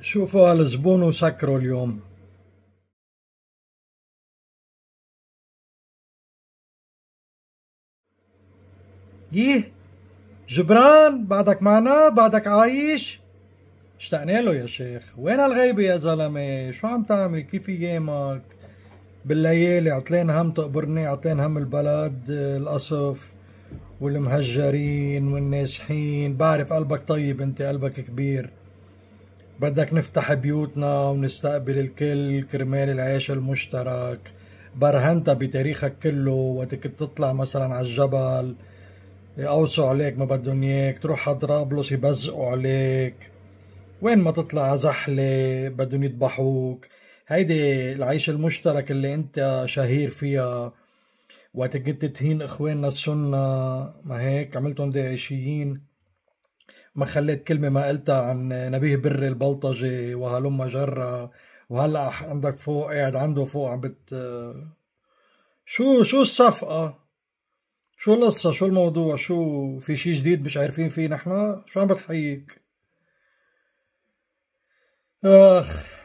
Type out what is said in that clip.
شوفوا هالزبون وسكروا اليوم ييه جبران بعدك معنا بعدك عايش اشتقنا له يا شيخ وين هالغيبة يا زلمة شو عم تعمل كيف ايامك بالليالي عطلين هم تقبرني عطلين هم البلد القصف والمهجرين والنازحين بعرف قلبك طيب انت قلبك كبير بدك نفتح بيوتنا ونستقبل الكل كرمال العيش المشترك برهنتها بتاريخك كله وقت كنت تطلع مثلا على الجبل يقوصوا عليك ما بدهم اياك تروح على طرابلس يبزقوا عليك وين ما تطلع زحلة بدهم يذبحوك هيدي العيش المشترك اللي انت شهير فيها وقت كنت تهين اخواننا السنة ما هيك عملتهم داعشيين ما خليت كلمة ما قلتها عن نبيه بر البلطجي وهلما جرة وهلا عندك فوق قاعد عنده فوق عم بت شو شو الصفقة؟ شو القصة؟ شو الموضوع؟ شو في شي جديد مش عارفين فيه نحن؟ شو عم بتحييك؟ آخ